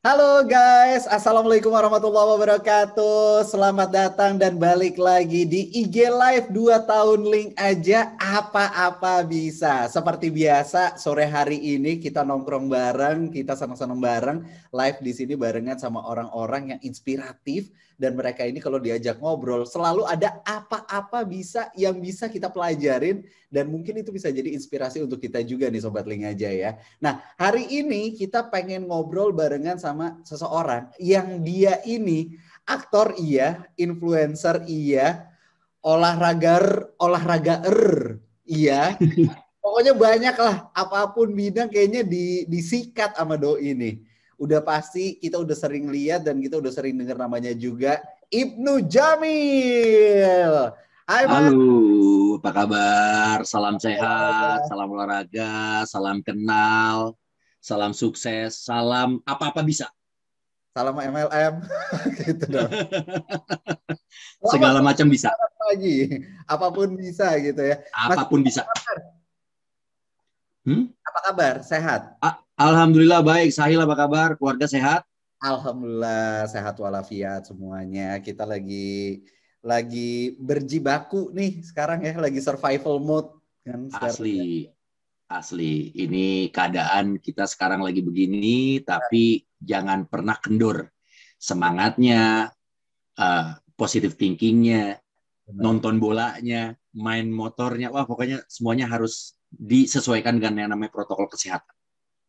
Halo guys, Assalamualaikum warahmatullahi wabarakatuh. Selamat datang dan balik lagi di IG Live 2 tahun link aja apa-apa bisa. Seperti biasa, sore hari ini kita nongkrong bareng, kita senang-senang bareng, live di sini barengan sama orang-orang yang inspiratif dan mereka ini kalau diajak ngobrol selalu ada apa-apa bisa yang bisa kita pelajarin dan mungkin itu bisa jadi inspirasi untuk kita juga nih sobat link aja ya. Nah, hari ini kita pengen ngobrol barengan sama sama seseorang yang dia ini aktor iya, influencer iya, olahraga olahragaer iya. Pokoknya banyak lah apapun bidang kayaknya di, disikat sama doi ini. Udah pasti kita udah sering lihat dan kita udah sering dengar namanya juga Ibnu Jamil. Hai, Halo, apa kabar? Salam sehat, salam olahraga, salam kenal salam sukses, salam apa-apa bisa. Salam MLM, gitu dong. Segala macam bisa. Lagi, apapun bisa gitu ya. Apapun bisa. Apa kabar? Hmm? Apa kabar? Sehat? A Alhamdulillah baik. Sahil apa kabar? Keluarga sehat? Alhamdulillah sehat walafiat semuanya. Kita lagi lagi berjibaku nih sekarang ya, lagi survival mode kan. Asli. Ya Asli, ini keadaan kita sekarang lagi begini, tapi jangan pernah kendur semangatnya, uh, positive thinkingnya, nonton bolanya, main motornya, wah pokoknya semuanya harus disesuaikan dengan yang namanya protokol kesehatan.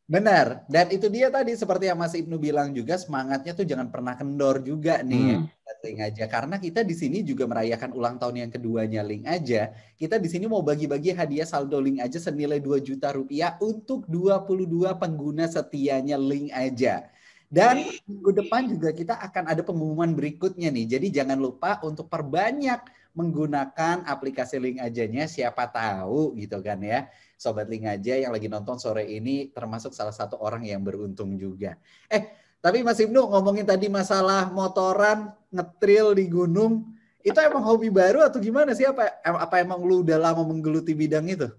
Benar, dan itu dia tadi seperti yang Mas Ibnu bilang juga semangatnya tuh jangan pernah kendor juga nih. Hmm. Link aja karena kita di sini juga merayakan ulang tahun yang keduanya Link aja. Kita di sini mau bagi-bagi hadiah saldo Link aja senilai 2 juta rupiah untuk 22 pengguna setianya Link aja. Dan minggu depan juga kita akan ada pengumuman berikutnya nih. Jadi jangan lupa untuk perbanyak menggunakan aplikasi Link Ajanya siapa tahu gitu kan ya. Sobat Link Aja yang lagi nonton sore ini termasuk salah satu orang yang beruntung juga. Eh, tapi Mas Ibnu ngomongin tadi masalah motoran, ngetril di gunung, itu emang hobi baru atau gimana sih? Apa apa emang lu udah lama menggeluti bidang itu?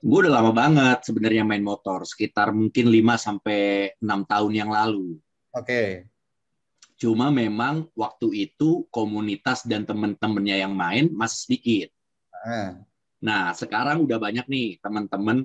Gue udah lama banget sebenarnya main motor, sekitar mungkin 5 sampai 6 tahun yang lalu. Oke. Okay. Cuma memang waktu itu komunitas dan temen-temennya yang main masih sedikit. Ah. Nah, sekarang udah banyak nih teman-teman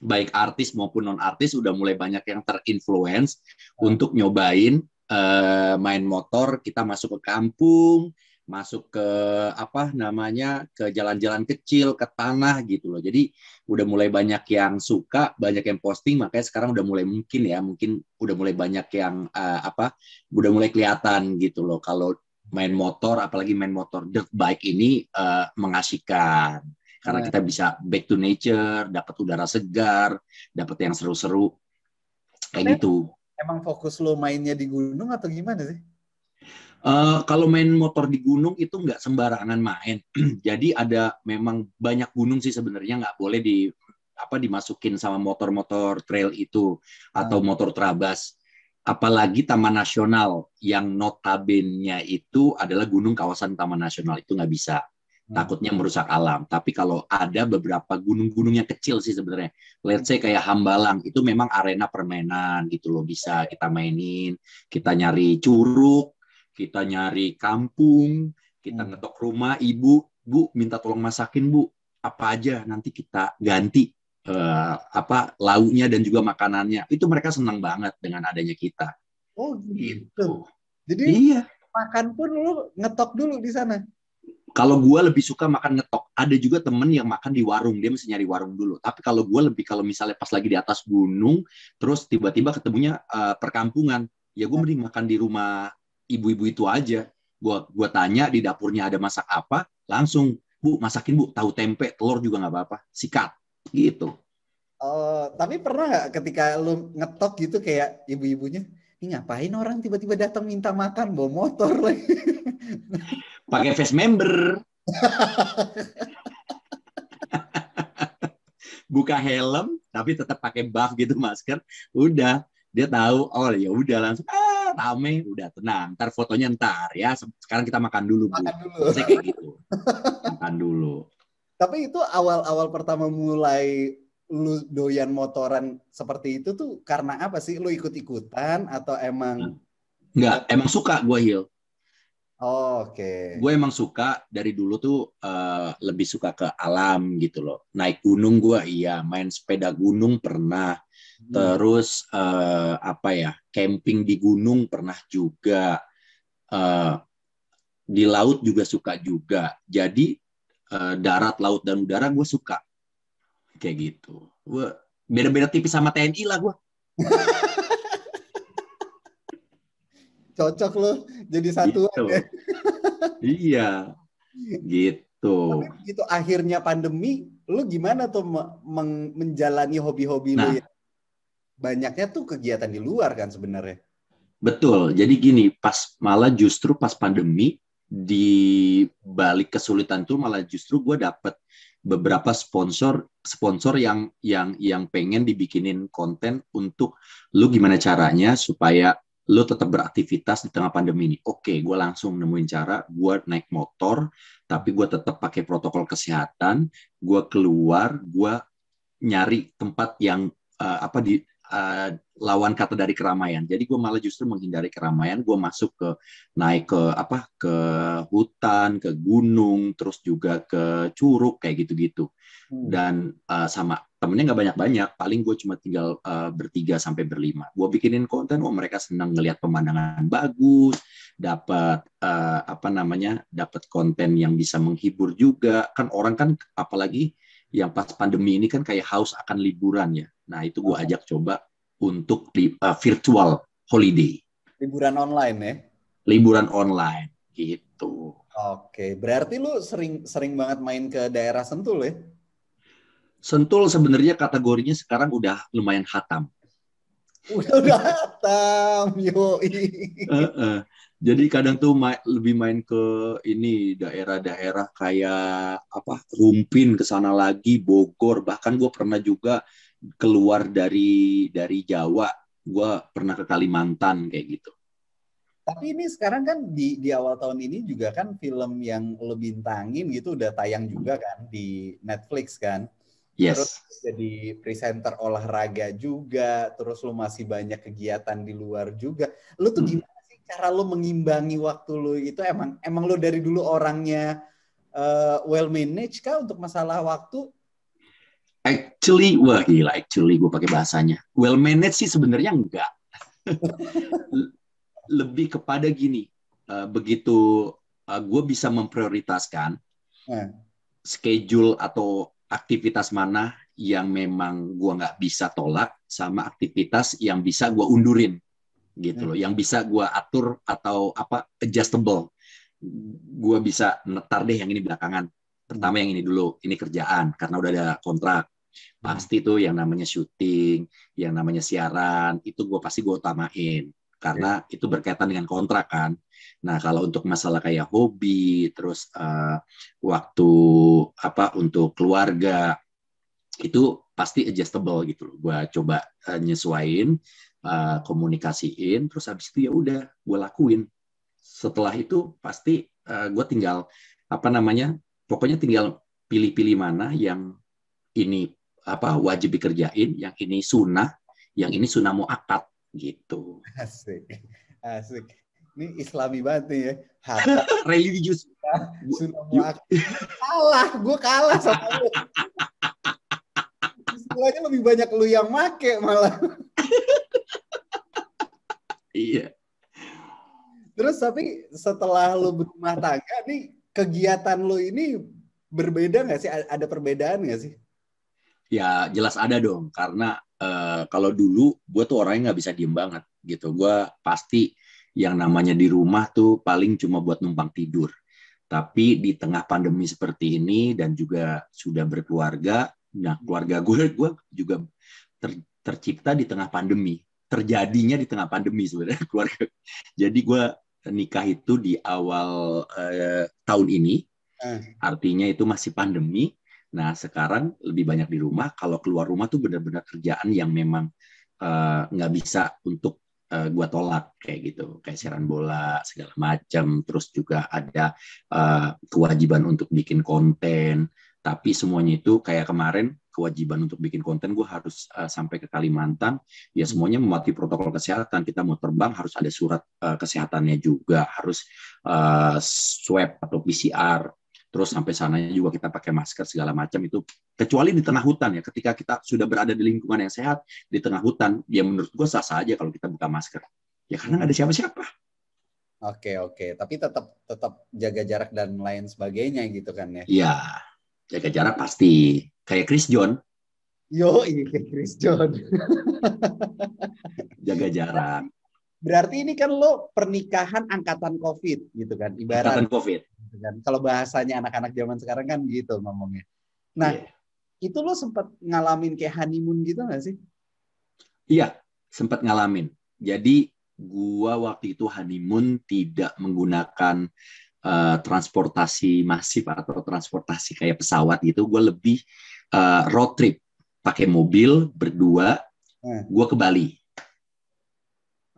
baik artis maupun non artis udah mulai banyak yang terinfluence oh. untuk nyobain uh, main motor kita masuk ke kampung masuk ke apa namanya ke jalan-jalan kecil ke tanah gitu loh jadi udah mulai banyak yang suka banyak yang posting makanya sekarang udah mulai mungkin ya mungkin udah mulai banyak yang uh, apa udah mulai kelihatan gitu loh kalau main motor apalagi main motor dirt bike ini uh, mengasihkan karena yeah. kita bisa back to nature, dapat udara segar, dapat yang seru-seru kayak gitu. Emang fokus lo mainnya di gunung atau gimana sih? Uh, kalau main motor di gunung itu nggak sembarangan main. Jadi ada memang banyak gunung sih sebenarnya nggak boleh di apa dimasukin sama motor-motor trail itu atau ah. motor terabas. Apalagi Taman Nasional yang notabennya itu adalah gunung kawasan Taman Nasional itu nggak bisa takutnya merusak alam. Tapi kalau ada beberapa gunung-gunung yang kecil sih sebenarnya, let's say kayak Hambalang itu memang arena permainan gitu loh bisa kita mainin, kita nyari curug, kita nyari kampung, kita hmm. ngetok rumah ibu, bu minta tolong masakin bu apa aja nanti kita ganti uh, apa lauknya dan juga makanannya itu mereka senang banget dengan adanya kita. Oh gitu. gitu. Jadi iya. makan pun lu ngetok dulu di sana kalau gue lebih suka makan ngetok ada juga temen yang makan di warung dia mesti nyari warung dulu tapi kalau gue lebih kalau misalnya pas lagi di atas gunung terus tiba-tiba ketemunya uh, perkampungan ya gue mending makan di rumah ibu-ibu itu aja gue gua tanya di dapurnya ada masak apa langsung bu masakin bu tahu tempe telur juga nggak apa-apa sikat gitu oh tapi pernah nggak ketika lu ngetok gitu kayak ibu-ibunya ini ngapain orang tiba-tiba datang minta makan bawa motor pakai face member. Buka helm tapi tetap pakai buff gitu masker. Udah, dia tahu oh ya udah langsung ah rame udah tenang. Ntar fotonya ntar ya. Sekarang kita makan dulu, Bu. Makan dulu. Saya kayak gitu. Makan dulu. Tapi itu awal-awal pertama mulai lu doyan motoran seperti itu tuh karena apa sih? Lu ikut-ikutan atau emang Enggak, emang suka gue hil Oh, Oke. Okay. Gue emang suka dari dulu tuh uh, lebih suka ke alam gitu loh. Naik gunung gue iya, main sepeda gunung pernah. Hmm. Terus uh, apa ya? Camping di gunung pernah juga. Uh, di laut juga suka juga. Jadi uh, darat, laut dan udara gue suka kayak gitu. Gue beda-beda tipis sama TNI lah gue. Cocok loh jadi satuan gitu. ya. iya. Gitu. Tapi akhirnya pandemi, lu gimana tuh menjalani hobi-hobi nah, ya? Banyaknya tuh kegiatan di luar kan sebenarnya. Betul. Jadi gini, pas malah justru pas pandemi di balik kesulitan tuh malah justru gue dapet beberapa sponsor sponsor yang yang yang pengen dibikinin konten untuk lu gimana caranya supaya lo tetap beraktivitas di tengah pandemi ini. Oke, gue langsung nemuin cara gue naik motor, tapi gue tetap pakai protokol kesehatan, gue keluar, gue nyari tempat yang uh, apa di uh, lawan kata dari keramaian. Jadi gue malah justru menghindari keramaian, gue masuk ke naik ke apa ke hutan, ke gunung, terus juga ke curug kayak gitu-gitu. Hmm. Dan uh, sama temennya nggak banyak-banyak, paling gue cuma tinggal uh, bertiga sampai berlima. Gue bikinin konten, oh mereka senang ngelihat pemandangan bagus, dapat uh, apa namanya, dapat konten yang bisa menghibur juga. Kan orang kan apalagi yang pas pandemi ini kan kayak haus akan liburan ya. Nah itu gue ah. ajak coba untuk di uh, eh, virtual holiday. Liburan online ya? Liburan online gitu. Oke, berarti lu sering sering banget main ke daerah Sentul ya? Sentul sebenarnya kategorinya sekarang udah lumayan hatam. Udah hatam, yo. uh, uh jadi kadang tuh ma lebih main ke ini daerah-daerah kayak apa Rumpin ke sana lagi Bogor bahkan gue pernah juga keluar dari dari Jawa gue pernah ke Kalimantan kayak gitu tapi ini sekarang kan di di awal tahun ini juga kan film yang lo bintangin gitu udah tayang juga kan di Netflix kan. Yes. Terus jadi presenter olahraga juga, terus lo masih banyak kegiatan di luar juga. Lo tuh hmm. gimana cara lo mengimbangi waktu lo itu emang emang lo dari dulu orangnya uh, well managed kah untuk masalah waktu? Actually, wah gila actually gue pakai bahasanya. Well managed sih sebenarnya enggak. Lebih kepada gini, uh, begitu uh, eh, gue bisa memprioritaskan nah. schedule atau aktivitas mana yang memang gue nggak bisa tolak sama aktivitas yang bisa gue undurin gitu loh hmm. yang bisa gue atur atau apa adjustable gue bisa netar deh yang ini belakangan pertama hmm. yang ini dulu ini kerjaan karena udah ada kontrak hmm. pasti tuh yang namanya syuting yang namanya siaran itu gue pasti gue utamain karena itu berkaitan dengan kontrak kan nah kalau untuk masalah kayak hobi terus uh, waktu apa untuk keluarga itu pasti adjustable gitu loh. Gua coba uh, nyesuaiin Eh, komunikasiin terus habis itu ya udah gue lakuin setelah itu pasti uh, eh, gue tinggal apa namanya pokoknya tinggal pilih-pilih mana yang ini apa wajib dikerjain yang ini sunnah yang ini sunnah muakat gitu asik asik ini islami banget nih ya religius sunnah muakat kalah gue kalah sama lu istilahnya lebih banyak lu yang make malah Iya. Terus tapi setelah lu berumah tangga nih kegiatan lu ini berbeda nggak sih? Ada perbedaan nggak sih? Ya jelas ada dong karena uh, kalau dulu gue tuh orangnya nggak bisa diem banget gitu. Gue pasti yang namanya di rumah tuh paling cuma buat numpang tidur. Tapi di tengah pandemi seperti ini dan juga sudah berkeluarga, nah keluarga gue gue juga ter, tercipta di tengah pandemi terjadinya di tengah pandemi sebenarnya keluarga. Jadi gue nikah itu di awal eh, tahun ini, hmm. artinya itu masih pandemi. Nah sekarang lebih banyak di rumah. Kalau keluar rumah tuh benar-benar kerjaan yang memang eh, nggak eh, bisa untuk eh, gue tolak kayak gitu kayak siaran bola segala macam terus juga ada eh, kewajiban untuk bikin konten tapi semuanya itu kayak kemarin kewajiban untuk bikin konten gue harus uh, sampai ke Kalimantan ya hmm. semuanya mematuhi protokol kesehatan kita mau terbang harus ada surat uh, kesehatannya juga harus uh, swab atau PCR terus sampai sananya juga kita pakai masker segala macam itu kecuali di tengah hutan ya ketika kita sudah berada di lingkungan yang sehat di tengah hutan ya menurut gue sah sah aja kalau kita buka masker ya karena nggak ada hmm. siapa siapa oke oke tapi tetap tetap jaga jarak dan lain sebagainya gitu kan ya iya Jaga jarak pasti. Kayak Chris John. Yo, iya kayak Chris John. Jaga jarak. Berarti ini kan lo pernikahan angkatan COVID gitu kan, ibarat. Angkatan COVID. Gitu kan. Kalau bahasanya anak-anak zaman sekarang kan gitu ngomongnya. Nah, yeah. itu lo sempat ngalamin kayak honeymoon gitu nggak sih? Iya, sempat ngalamin. Jadi gua waktu itu honeymoon tidak menggunakan uh, transportasi masif atau transportasi kayak pesawat gitu, gue lebih uh, road trip pakai mobil berdua, hmm. gue ke Bali.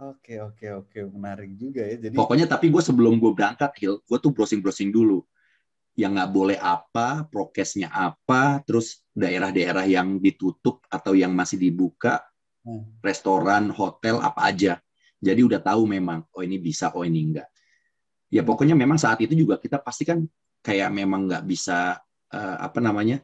Oke oke oke menarik juga ya. Jadi pokoknya tapi gue sebelum gue berangkat Hil, gue tuh browsing browsing dulu yang nggak boleh apa, prokesnya apa, terus daerah-daerah yang ditutup atau yang masih dibuka, hmm. restoran, hotel apa aja. Jadi udah tahu memang, oh ini bisa, oh ini enggak ya pokoknya memang saat itu juga kita pasti kan kayak memang nggak bisa uh, apa namanya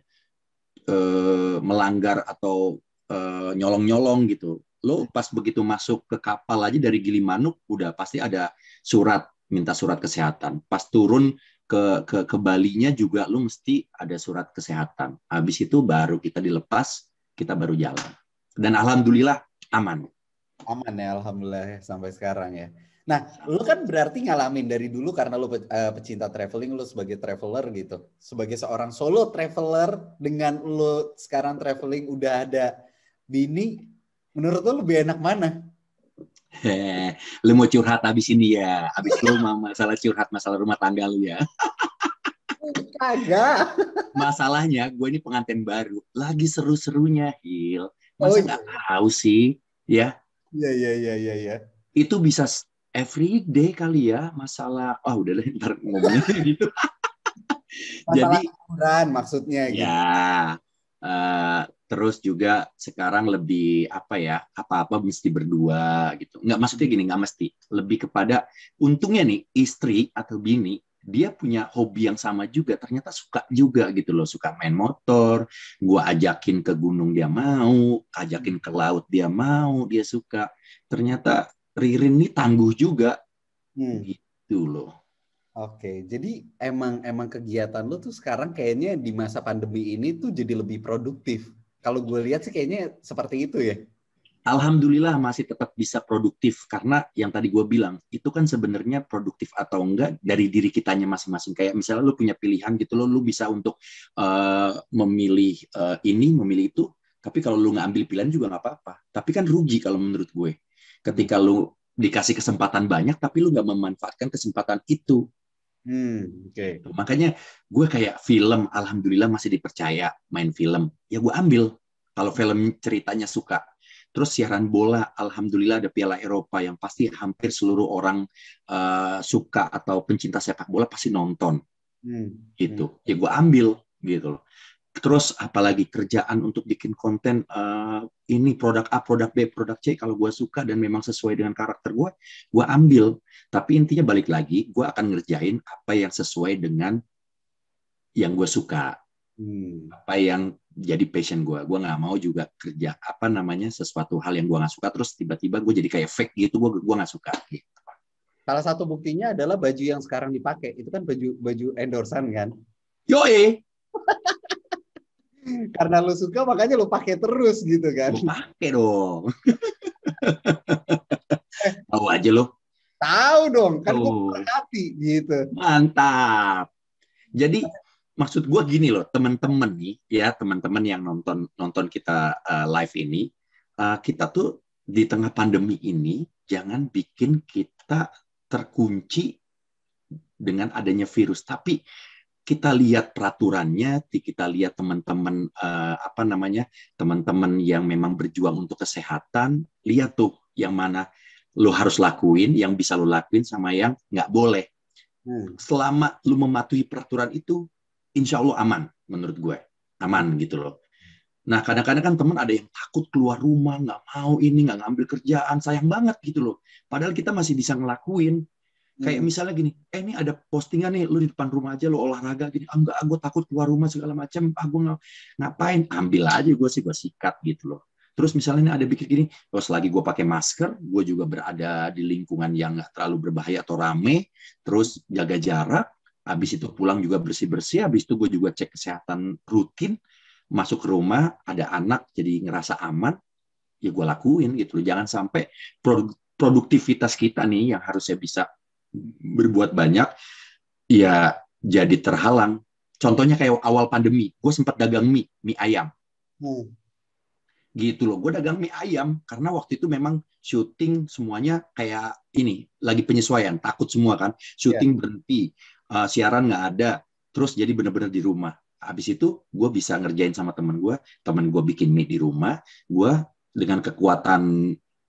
uh, melanggar atau nyolong eh, nyolong-nyolong gitu. Lo pas begitu masuk ke kapal aja dari Gilimanuk udah pasti ada surat minta surat kesehatan. Pas turun ke ke ke nya juga lo mesti ada surat kesehatan. Habis itu baru kita dilepas, kita baru jalan. Dan alhamdulillah aman. Aman ya alhamdulillah ya, sampai sekarang ya. Nah, lu kan berarti ngalamin dari dulu karena lu uh, pecinta traveling, lu sebagai traveler gitu. Sebagai seorang solo traveler dengan lu sekarang traveling udah ada bini, menurut lu lebih enak mana? Heh, lu mau curhat abis ini ya? Abis lu masalah curhat masalah rumah tangga lu ya? Kagak. Masalahnya gue ini pengantin baru, lagi seru-serunya, Hil. Masa oh, iya. gak tau sih, ya? Iya, iya, iya, iya, ya. Itu bisa every day kali ya masalah oh ah, udahlah ntar ngomongnya gitu jadi kurang maksudnya gitu. ya uh, terus juga sekarang lebih apa ya apa-apa mesti berdua gitu nggak maksudnya gini nggak mesti lebih kepada untungnya nih istri atau bini dia punya hobi yang sama juga ternyata suka juga gitu loh suka main motor gua ajakin ke gunung dia mau ajakin ke laut dia mau dia suka ternyata Ririn ini tangguh juga hmm. gitu loh. Oke, jadi emang emang kegiatan lo tuh sekarang kayaknya di masa pandemi ini tuh jadi lebih produktif. Kalau gue lihat sih kayaknya seperti itu ya. Alhamdulillah masih tetap bisa produktif karena yang tadi gue bilang itu kan sebenarnya produktif atau enggak dari diri kitanya masing-masing. Kayak misalnya lo punya pilihan gitu lo, lo bisa untuk uh, memilih uh, ini, memilih itu. Tapi kalau lo nggak ambil pilihan juga nggak apa-apa. Tapi kan rugi kalau menurut gue ketika lu dikasih kesempatan banyak tapi lu nggak memanfaatkan kesempatan itu hmm, oke okay. makanya gue kayak film alhamdulillah masih dipercaya main film ya gue ambil kalau film ceritanya suka terus siaran bola alhamdulillah ada piala Eropa yang pasti hampir seluruh orang uh, suka atau pencinta sepak bola pasti nonton hmm. gitu hmm. ya gue ambil gitu loh terus apalagi kerjaan untuk bikin konten uh, ini produk A, produk B, produk C kalau gue suka dan memang sesuai dengan karakter gue, gue ambil. Tapi intinya balik lagi, gue akan ngerjain apa yang sesuai dengan yang gue suka, hmm. apa yang jadi passion gue. Gue nggak mau juga kerja apa namanya sesuatu hal yang gue nggak suka terus tiba-tiba gue jadi kayak fake gitu, gue gue nggak suka. Gitu. Salah satu buktinya adalah baju yang sekarang dipakai itu kan baju baju endorsan kan? Yo eh. Karena lu suka makanya lu pakai terus gitu kan. Lu pakai dong. Tahu aja lu. Tahu dong, kan oh. gue gitu. Mantap. Jadi maksud gue gini loh, teman-teman nih ya, teman-teman yang nonton nonton kita uh, live ini, uh, kita tuh di tengah pandemi ini jangan bikin kita terkunci dengan adanya virus, tapi kita lihat peraturannya, kita lihat teman-teman uh, apa namanya teman-teman yang memang berjuang untuk kesehatan, lihat tuh yang mana lo harus lakuin, yang bisa lo lakuin sama yang nggak boleh. Hmm. Selama lo mematuhi peraturan itu, insya Allah aman menurut gue, aman gitu loh. Nah kadang-kadang kan teman ada yang takut keluar rumah, nggak mau ini, nggak ngambil kerjaan, sayang banget gitu loh. Padahal kita masih bisa ngelakuin, Kayak hmm. misalnya gini, eh ini ada postingan nih, lu di depan rumah aja lu olahraga gini, ah, enggak, ah, gue takut keluar rumah segala macam, ah gue ngapain, ambil aja gue sih gue sikat gitu loh. Terus misalnya ada bikin gini, terus oh, lagi gue pakai masker, gue juga berada di lingkungan yang nggak terlalu berbahaya atau rame, terus jaga jarak, habis itu pulang juga bersih-bersih, habis itu gue juga cek kesehatan rutin, masuk ke rumah, ada anak jadi ngerasa aman, ya gue lakuin gitu loh. Jangan sampai produktivitas kita nih yang harusnya bisa berbuat banyak ya jadi terhalang contohnya kayak awal pandemi gue sempat dagang mie mie ayam hmm. gitu loh gue dagang mie ayam karena waktu itu memang syuting semuanya kayak ini lagi penyesuaian takut semua kan syuting yeah. berhenti uh, siaran nggak ada terus jadi bener-bener di rumah habis itu gue bisa ngerjain sama temen gue temen gue bikin mie di rumah gue dengan kekuatan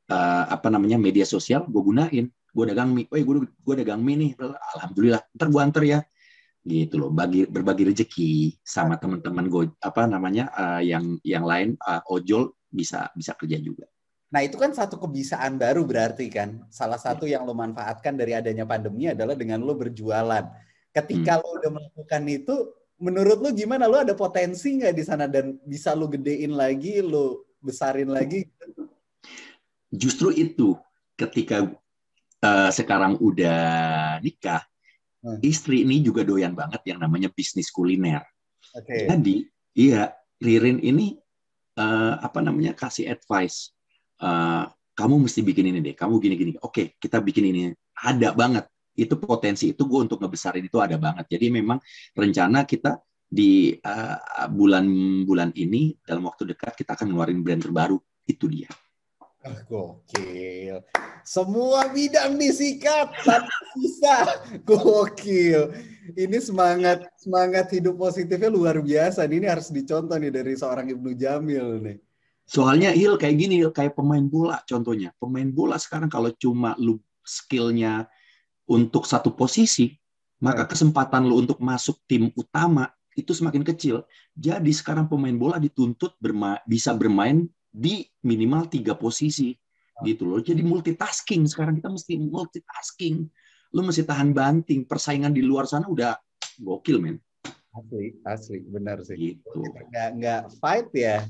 uh, apa namanya media sosial gue gunain gue dagang mie, woi gue gue dagang mie nih, alhamdulillah, ntar gue anter ya, gitu loh, bagi berbagi rezeki sama teman-teman gue apa namanya uh, yang yang lain uh, ojol bisa bisa kerja juga. Nah itu kan satu kebiasaan baru berarti kan, salah satu iya. yang lo manfaatkan dari adanya pandemi adalah dengan lo berjualan. Ketika hmm. lo udah melakukan itu, menurut lo gimana? Lo ada potensi nggak di sana dan bisa lo gedein lagi, lo besarin lagi? Justru itu ketika uh, sekarang udah nikah, hmm. istri ini juga doyan banget yang namanya bisnis kuliner. Okay. Jadi, iya, Ririn ini uh, apa namanya kasih advice. Uh, kamu mesti bikin ini deh, kamu gini-gini. Oke, kita bikin ini. Ada banget. Itu potensi itu gue untuk ngebesarin itu ada banget. Jadi memang rencana kita di bulan-bulan uh, bulan -bulan ini dalam waktu dekat kita akan ngeluarin brand terbaru. Itu dia. Ah, gokil. Semua bidang disikat tanpa bisa Gokil. Ini semangat semangat hidup positifnya luar biasa. Ini harus dicontoh nih dari seorang Ibnu Jamil nih. Soalnya hil kayak gini, Il, kayak pemain bola contohnya. Pemain bola sekarang kalau cuma lu skillnya untuk satu posisi, maka ah. kesempatan lu untuk masuk tim utama itu semakin kecil. Jadi sekarang pemain bola dituntut berma bisa bermain di minimal tiga posisi oh. gitu loh. Jadi multitasking sekarang kita mesti multitasking. Lu mesti tahan banting. Persaingan di luar sana udah gokil, men. Asli, asli, benar sih. Gitu. Nggak, nggak fight ya,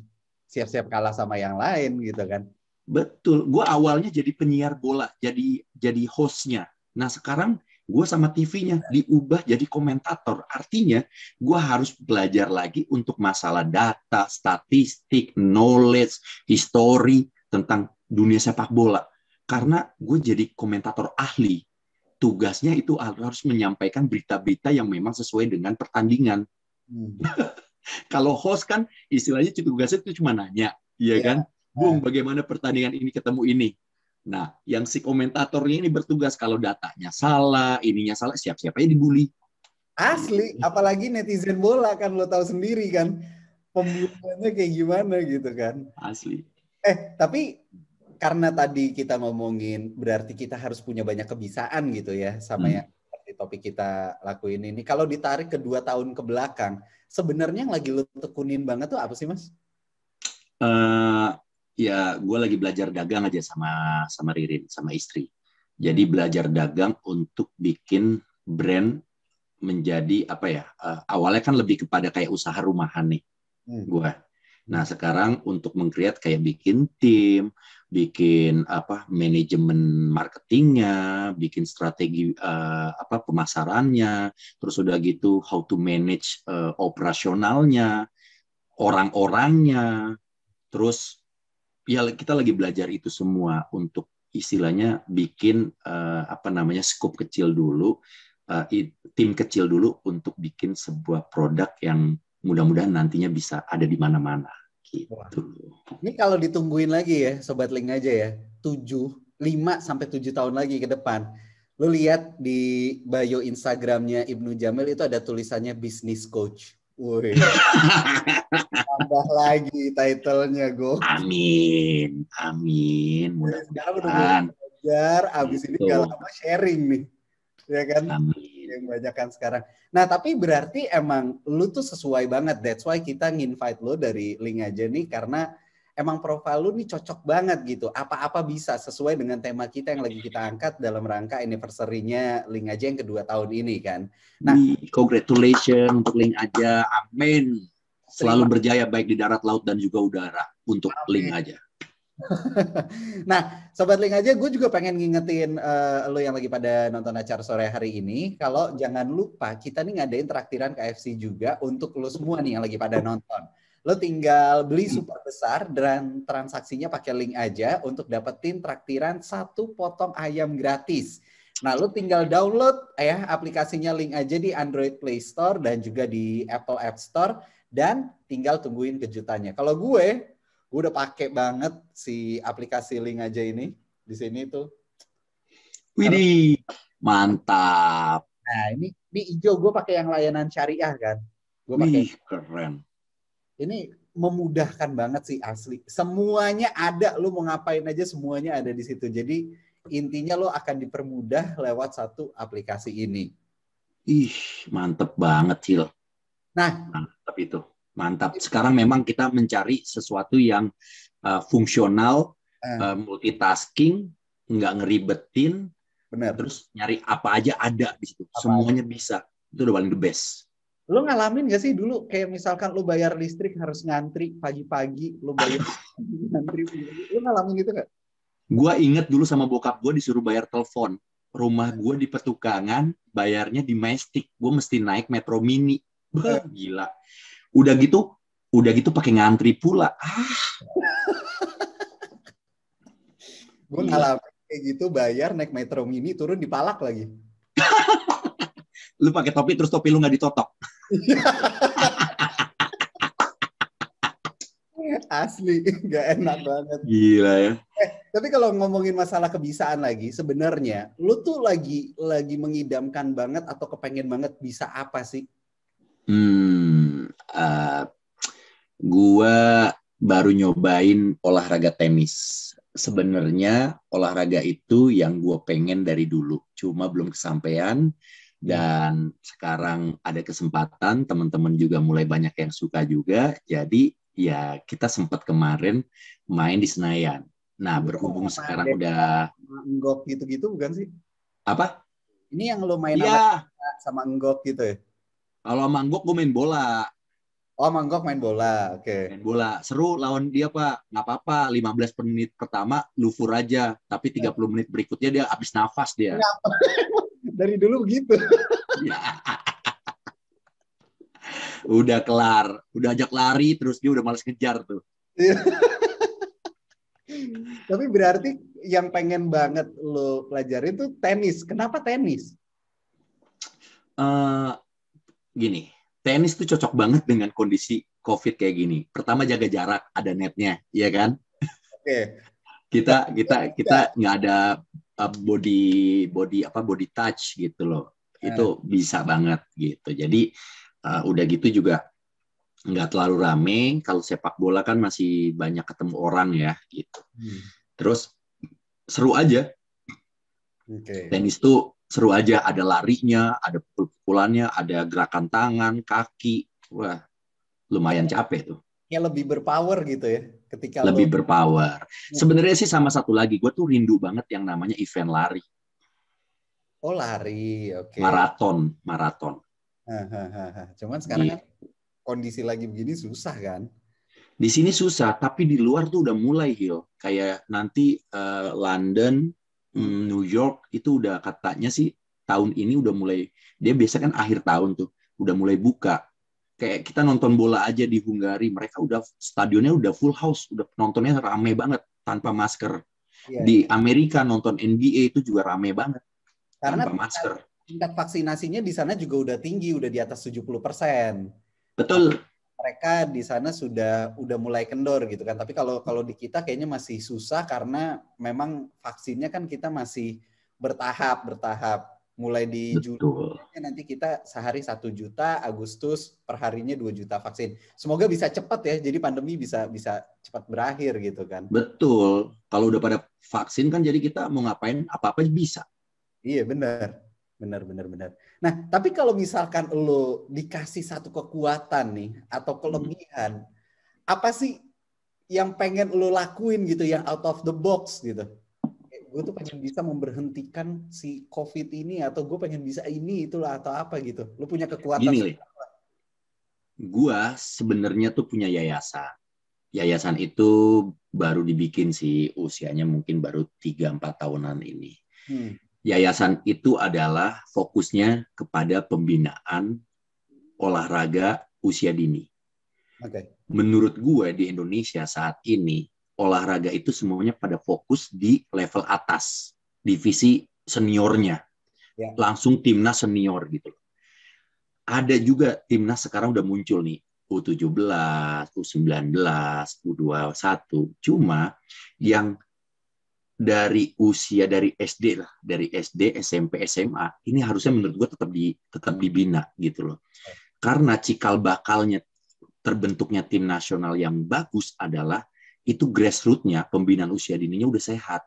siap-siap kalah sama yang lain gitu kan. Betul. Gue awalnya jadi penyiar bola, jadi jadi hostnya. Nah sekarang gue sama TV-nya diubah jadi komentator. Artinya, gue harus belajar lagi untuk masalah data, statistik, knowledge, history tentang dunia sepak bola. Karena gue jadi komentator ahli. Tugasnya itu harus menyampaikan berita-berita yang memang sesuai dengan pertandingan. Hmm. Kalau host kan istilahnya tugasnya itu cuma nanya, ya, ya. kan? Bung, iya. bagaimana pertandingan ini ketemu ini? Nah, yang si komentatornya ini bertugas kalau datanya salah, ininya salah, siap-siap aja dibully. Asli, iya. apalagi netizen bola kan lo tahu sendiri kan pembuliannya kayak gimana gitu kan. Asli. Eh, tapi karena tadi kita ngomongin berarti kita harus punya banyak kebiasaan gitu ya sama hmm. yang seperti topik kita lakuin ini. Kalau ditarik ke dua tahun ke belakang, sebenarnya yang lagi lo tekunin banget tuh apa sih, Mas? Uh, ya gue lagi belajar dagang aja sama sama Ririn sama istri jadi hmm. belajar dagang untuk bikin brand menjadi apa ya uh, awalnya kan lebih kepada kayak usaha rumahan nih hmm. gue nah sekarang untuk mengkreat kayak bikin tim bikin apa manajemen marketingnya bikin strategi uh, apa pemasarannya terus udah gitu how to manage uh, operasionalnya orang-orangnya terus ya kita lagi belajar itu semua untuk istilahnya bikin uh, apa namanya scope kecil dulu uh, tim kecil dulu untuk bikin sebuah produk yang mudah-mudahan nantinya bisa ada di mana-mana gitu. Wah. Ini kalau ditungguin lagi ya sobat link aja ya. 7 5 sampai 7 tahun lagi ke depan. Lu lihat di bio Instagramnya Ibnu Jamil itu ada tulisannya business coach. Woi. Tambah lagi titlenya, Go. Amin. Amin. Mudah-mudahan. Belajar, abis ini gak lama sharing nih. Ya kan? Amin. Yang banyak kan sekarang. Nah, tapi berarti emang lu tuh sesuai banget. That's why kita nginvite lo dari link aja nih, karena emang profil lu nih cocok banget gitu. Apa-apa bisa sesuai dengan tema kita yang lagi kita angkat dalam rangka anniversary-nya Link aja yang kedua tahun ini kan. Nah, congratulations untuk Link aja. Amin. Selalu berjaya baik di darat, laut dan juga udara untuk Amen. Link aja. nah, sobat link aja, gue juga pengen ngingetin uh, eh, lo yang lagi pada nonton acara sore hari ini, kalau jangan lupa kita nih ngadain traktiran KFC juga untuk lo semua nih yang lagi pada nonton. Lo tinggal beli hmm. super besar dan transaksinya pakai link aja untuk dapetin traktiran satu potong ayam gratis. Nah, lo tinggal download ya aplikasinya link aja di Android Play Store dan juga di Apple App Store dan tinggal tungguin kejutannya. Kalau gue, gue udah pakai banget si aplikasi link aja ini di sini tuh. Widih, mantap. Nah, ini ini hijau gue pakai yang layanan syariah kan. Gue pakai keren ini memudahkan banget sih asli. Semuanya ada, lo mau ngapain aja semuanya ada di situ. Jadi intinya lo akan dipermudah lewat satu aplikasi ini. Ih, mantep banget Cil. Nah, mantap itu. Mantap. Sekarang memang kita mencari sesuatu yang uh, fungsional, uh, uh, multitasking, nggak ngeribetin. Benar. Terus nyari apa aja ada di situ. Apa Semuanya aja. bisa. Itu udah paling the best. Lu ngalamin gak sih dulu kayak misalkan lu bayar listrik harus ngantri pagi-pagi, lu bayar ngantri. Lu ngalamin gitu gak? Gua inget dulu sama bokap gua disuruh bayar telepon. Rumah gua di Petukangan, bayarnya di Mestik. gua mesti naik Metro Mini. Bah, gila. Udah gitu, udah gitu pakai ngantri pula. Ah. gue ngalamin kayak gitu bayar naik Metro Mini turun di Palak lagi. lu pakai topi terus topi lu nggak ditotok. Asli, nggak enak banget. Gila ya. Eh, tapi kalau ngomongin masalah kebisaan lagi, sebenarnya lu tuh lagi lagi mengidamkan banget atau kepengen banget bisa apa sih? Hmm, uh, gua baru nyobain olahraga tenis. Sebenarnya olahraga itu yang gue pengen dari dulu, cuma belum kesampaian dan iya. sekarang ada kesempatan teman-teman juga mulai banyak yang suka juga jadi ya kita sempat kemarin main di Senayan nah berhubung Bukan sekarang udah nggok gitu-gitu bukan sih apa ini yang lo main ya. sama, sama gitu ya kalau sama gue main bola Oh, Manggok main bola. Oke. Okay. Main bola. Seru lawan dia, Pak. Nggak apa-apa. 15 menit pertama lufur aja, tapi 30 iya. menit berikutnya dia habis nafas dia dari dulu gitu, Ya. udah kelar, udah ajak lari terus dia udah males ngejar tuh. Iya. Tapi berarti yang pengen banget lo pelajarin tuh tenis. Kenapa tenis? Uh, gini, tenis tuh cocok banget dengan kondisi COVID kayak gini. Pertama jaga jarak, ada netnya, ya kan? Oke. Okay. kita kita kita iya. nggak ada body body apa body touch gitu loh yeah. itu bisa banget gitu jadi uh, udah gitu juga nggak terlalu rame kalau sepak bola kan masih banyak ketemu orang ya gitu hmm. terus seru aja okay. tenis tuh seru aja ada larinya ada pukul-pukulannya ada gerakan tangan kaki wah lumayan capek tuh ya lebih berpower gitu ya ketika lebih lo... berpower. Hmm. Sebenarnya sih sama satu lagi, gue tuh rindu banget yang namanya event lari. Oh lari, oke. Okay. Maraton, maraton. Cuman sekarang iya. kan kondisi lagi begini susah kan? Di sini susah, tapi di luar tuh udah mulai Hil. Kayak nanti uh, London, hmm. mm, New York itu udah katanya sih tahun ini udah mulai. Dia biasa kan akhir tahun tuh udah mulai buka kayak kita nonton bola aja di Hungari mereka udah stadionnya udah full house udah penontonnya rame banget tanpa masker Iya, di iya. Amerika nonton NBA itu juga rame banget karena tanpa masker tingkat vaksinasinya di sana juga udah tinggi udah di atas 70 persen betul mereka di sana sudah udah mulai kendor gitu kan tapi kalau kalau di kita kayaknya masih susah karena memang vaksinnya kan kita masih bertahap bertahap mulai di Juli nanti kita sehari satu juta Agustus perharinya dua juta vaksin semoga bisa cepat ya jadi pandemi bisa bisa cepat berakhir gitu kan betul kalau udah pada vaksin kan jadi kita mau ngapain apa apa bisa iya benar benar benar benar nah tapi kalau misalkan lo dikasih satu kekuatan nih atau hmm. kelebihan hmm. apa sih yang pengen lo lakuin gitu yang out of the box gitu gue tuh pengen bisa memberhentikan si COVID ini atau gue pengen bisa ini itulah atau apa gitu. Lu punya kekuatan. Gini, gue sebenarnya tuh punya yayasan. Yayasan itu baru dibikin sih usianya mungkin baru 3-4 tahunan ini. Hmm. Yayasan itu adalah fokusnya kepada pembinaan olahraga usia dini. Okay. Menurut gue di Indonesia saat ini olahraga itu semuanya pada fokus di level atas, divisi seniornya. Ya. Langsung timnas senior gitu Ada juga timnas sekarang udah muncul nih, U17, U19, U21. Cuma yang dari usia dari SD lah, dari SD, SMP, SMA, ini harusnya menurut gue tetap di tetap dibina gitu loh. Ya. Karena cikal bakalnya terbentuknya tim nasional yang bagus adalah itu grassrootsnya pembinaan usia dininya udah sehat,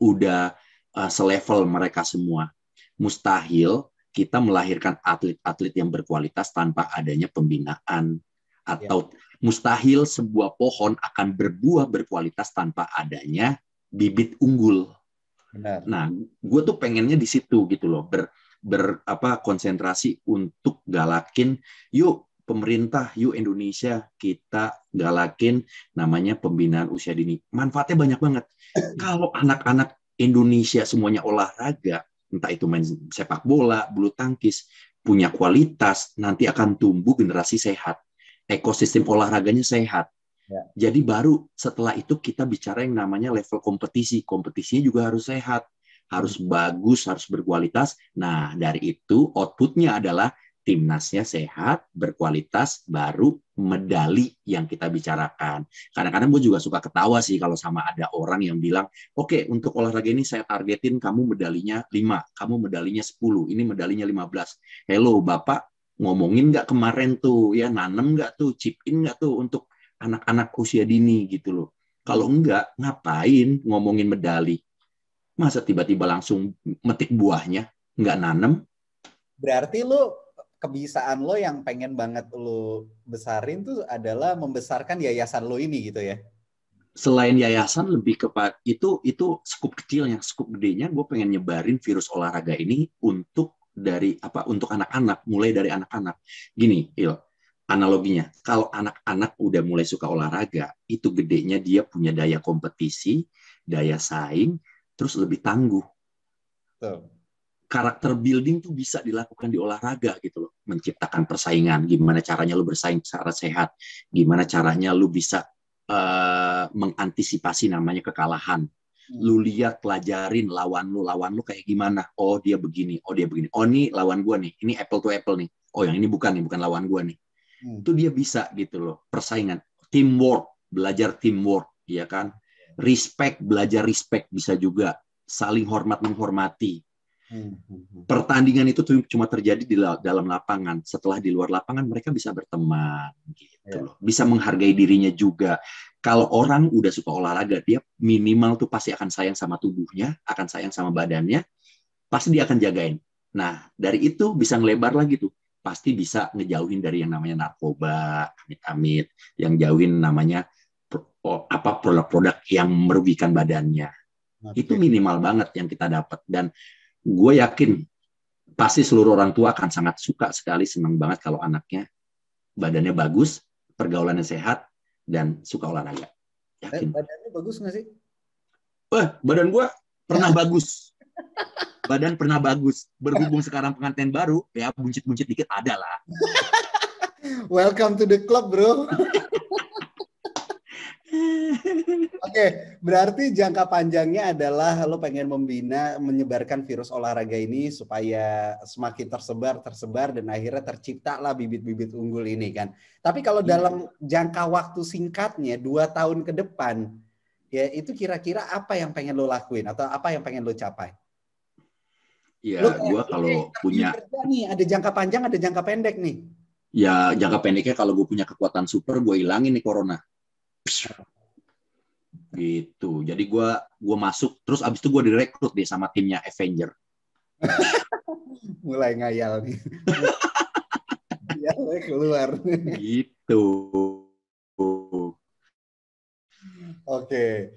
udah uh, selevel mereka semua. Mustahil kita melahirkan atlet-atlet yang berkualitas tanpa adanya pembinaan atau yeah. mustahil sebuah pohon akan berbuah berkualitas tanpa adanya bibit unggul. Benar. Nah, gue tuh pengennya di situ gitu loh, ber, ber apa konsentrasi untuk galakin yuk pemerintah yuk Indonesia kita galakin namanya pembinaan usia dini. Manfaatnya banyak banget. Kalau anak-anak Indonesia semuanya olahraga, entah itu main sepak bola, bulu tangkis, punya kualitas, nanti akan tumbuh generasi sehat. Ekosistem olahraganya sehat. Ya. Jadi baru setelah itu kita bicara yang namanya level kompetisi. Kompetisinya juga harus sehat, harus bagus, harus berkualitas. Nah, dari itu outputnya adalah timnasnya sehat, berkualitas, baru medali yang kita bicarakan. Kadang-kadang gue juga suka ketawa sih kalau sama ada orang yang bilang, oke okay, untuk olahraga ini saya targetin kamu medalinya 5, kamu medalinya 10, ini medalinya 15. Hello Bapak, ngomongin nggak kemarin tuh, ya nanem nggak tuh, chipin in nggak tuh untuk anak-anak usia dini gitu loh. Kalau enggak, ngapain ngomongin medali? Masa tiba-tiba langsung metik buahnya? Nggak nanem? Berarti lu kebiasaan lo yang pengen banget lo besarin tuh adalah membesarkan yayasan lo ini gitu ya? Selain yayasan lebih kepada itu itu skup yang skup gedenya gue pengen nyebarin virus olahraga ini untuk dari apa untuk anak-anak, mulai dari anak-anak. Gini, Il, analoginya kalau anak-anak udah mulai suka olahraga, itu gedenya dia punya daya kompetisi, daya saing, terus lebih tangguh. Tuh karakter building tuh bisa dilakukan di olahraga gitu loh. Menciptakan persaingan, gimana caranya lu bersaing secara sehat, gimana caranya lu bisa uh, mengantisipasi namanya kekalahan. Hmm. Lu lihat, pelajarin lawan lu, lawan lu kayak gimana. Oh, dia begini, oh dia begini. Oh, ini lawan gua nih. Ini apple to apple nih. Oh, yang ini bukan nih, bukan lawan gua nih. Hmm. Itu dia bisa gitu loh, persaingan. Teamwork, belajar teamwork, ya kan? Respect, belajar respect bisa juga. Saling hormat menghormati Hmm, hmm, hmm. Pertandingan itu cuma terjadi di dalam lapangan. Setelah di luar lapangan mereka bisa berteman gitu iya. loh. Bisa menghargai dirinya juga. Kalau orang udah suka olahraga, dia minimal tuh pasti akan sayang sama tubuhnya, akan sayang sama badannya, pasti dia akan jagain. Nah, dari itu bisa ngelebar lagi tuh. Pasti bisa ngejauhin dari yang namanya narkoba, amit-amit, yang jauhin namanya apa produk-produk yang merugikan badannya. Okay. Nah, itu minimal banget yang kita dapat dan gue yakin pasti seluruh orang tua akan sangat suka sekali, senang banget kalau anaknya badannya bagus, pergaulannya sehat, dan suka olahraga. Yakin. Eh, badannya bagus nggak sih? Wah, eh, badan gue pernah ya. bagus. Badan pernah bagus. Berhubung sekarang pengantin baru, ya buncit-buncit dikit ada lah. Welcome to the club, bro. Oke, okay, berarti jangka panjangnya adalah lo pengen membina, menyebarkan virus olahraga ini supaya semakin tersebar, tersebar, dan akhirnya terciptalah bibit-bibit unggul ini kan. Tapi kalau iya. dalam jangka waktu singkatnya, dua tahun ke depan, ya itu kira-kira apa yang pengen lo lakuin atau apa yang pengen lo capai? Iya, gue kalau punya nih ada jangka panjang, ada jangka pendek nih. Ya jangka pendeknya kalau gue punya kekuatan super, gue hilangin nih corona gitu jadi gue gue masuk terus abis itu gue direkrut deh sama timnya Avenger mulai ngayal nih ya keluar gitu oke okay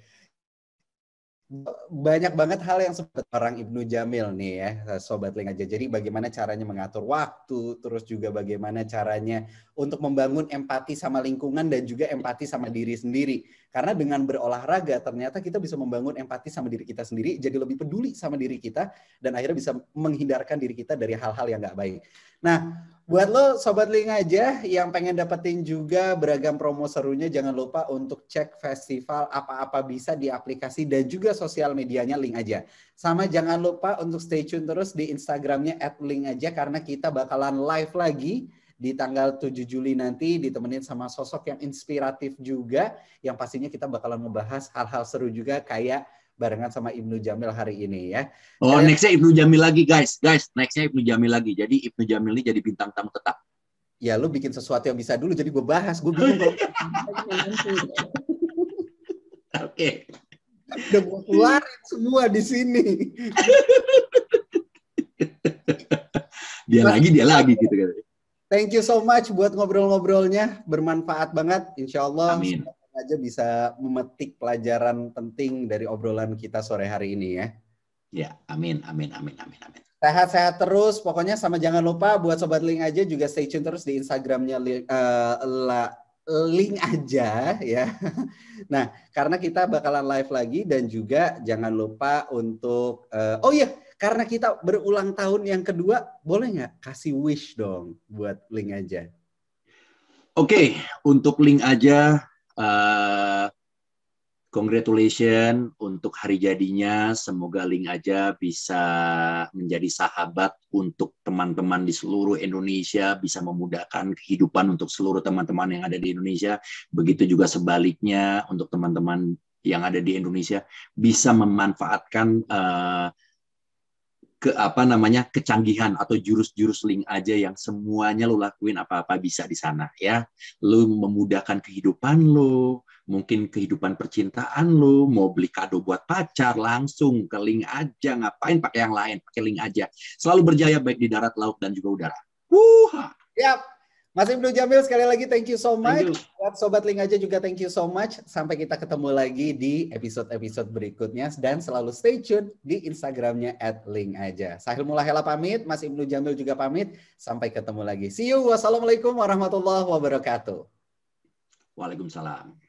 banyak banget hal yang seperti orang Ibnu Jamil nih ya, Sobat Link aja. Jadi bagaimana caranya mengatur waktu, terus juga bagaimana caranya untuk membangun empati sama lingkungan dan juga empati sama diri sendiri. Karena dengan berolahraga ternyata kita bisa membangun empati sama diri kita sendiri, jadi lebih peduli sama diri kita, dan akhirnya bisa menghindarkan diri kita dari hal-hal yang nggak baik. Nah, buat lo sobat link aja yang pengen dapetin juga beragam promo serunya jangan lupa untuk cek festival apa-apa bisa di aplikasi dan juga sosial medianya link aja. Sama jangan lupa untuk stay tune terus di Instagramnya @Link aja karena kita bakalan live lagi di tanggal 7 Juli nanti ditemenin sama sosok yang inspiratif juga yang pastinya kita bakalan ngebahas hal-hal seru juga kayak barengan sama Ibnu Jamil hari ini ya. Oh, Kalian... nextnya Ibnu Jamil lagi guys, guys, nextnya Ibnu Jamil lagi. Jadi Ibnu Jamil ini jadi bintang tamu tetap. Ya lu bikin sesuatu yang bisa dulu, jadi gue bahas, gue bingung Oke. Oke. Udah gue keluarin semua di sini. dia lagi, dia lagi gitu kan. Thank you so much buat ngobrol-ngobrolnya, bermanfaat banget, insya Allah. Amin aja bisa memetik pelajaran penting dari obrolan kita sore hari ini ya. Ya, amin, amin, amin, amin, amin. Sehat-sehat terus, pokoknya sama jangan lupa buat Sobat Link aja juga stay tune terus di Instagramnya uh, La, link aja ya. Nah, karena kita bakalan live lagi dan juga jangan lupa untuk uh, oh iya, karena kita berulang tahun yang kedua, boleh nggak kasih wish dong buat link aja? Oke, okay, untuk link aja Uh, eh, congratulations untuk hari jadinya. Semoga Link aja bisa menjadi sahabat untuk teman-teman di seluruh Indonesia, bisa memudahkan kehidupan untuk seluruh teman-teman yang ada di Indonesia. Begitu juga sebaliknya untuk teman-teman yang ada di Indonesia bisa memanfaatkan uh, ke apa namanya kecanggihan atau jurus-jurus link aja yang semuanya lo lakuin apa-apa bisa di sana ya. Lo memudahkan kehidupan lo, mungkin kehidupan percintaan lo, mau beli kado buat pacar langsung ke link aja, ngapain pakai yang lain, pakai link aja. Selalu berjaya baik di darat, laut dan juga udara. Wuh. yep. Mas Ibnu Jamil sekali lagi thank you so much. You. Buat Sobat Link aja juga thank you so much. Sampai kita ketemu lagi di episode-episode berikutnya. Dan selalu stay tune di Instagramnya at Link aja. Sahil Mulahela pamit, Mas Ibnu Jamil juga pamit. Sampai ketemu lagi. See you. Wassalamualaikum warahmatullahi wabarakatuh. Waalaikumsalam.